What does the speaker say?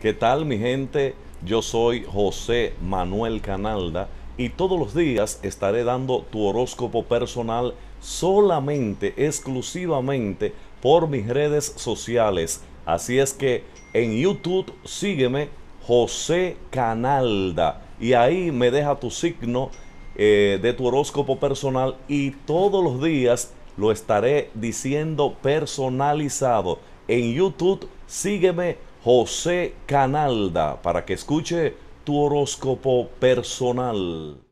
¿Qué tal mi gente? Yo soy José Manuel Canalda y todos los días estaré dando tu horóscopo personal solamente, exclusivamente por mis redes sociales. Así es que en YouTube sígueme José Canalda y ahí me deja tu signo eh, de tu horóscopo personal y todos los días lo estaré diciendo personalizado. En YouTube sígueme José Canalda para que escuche tu horóscopo personal.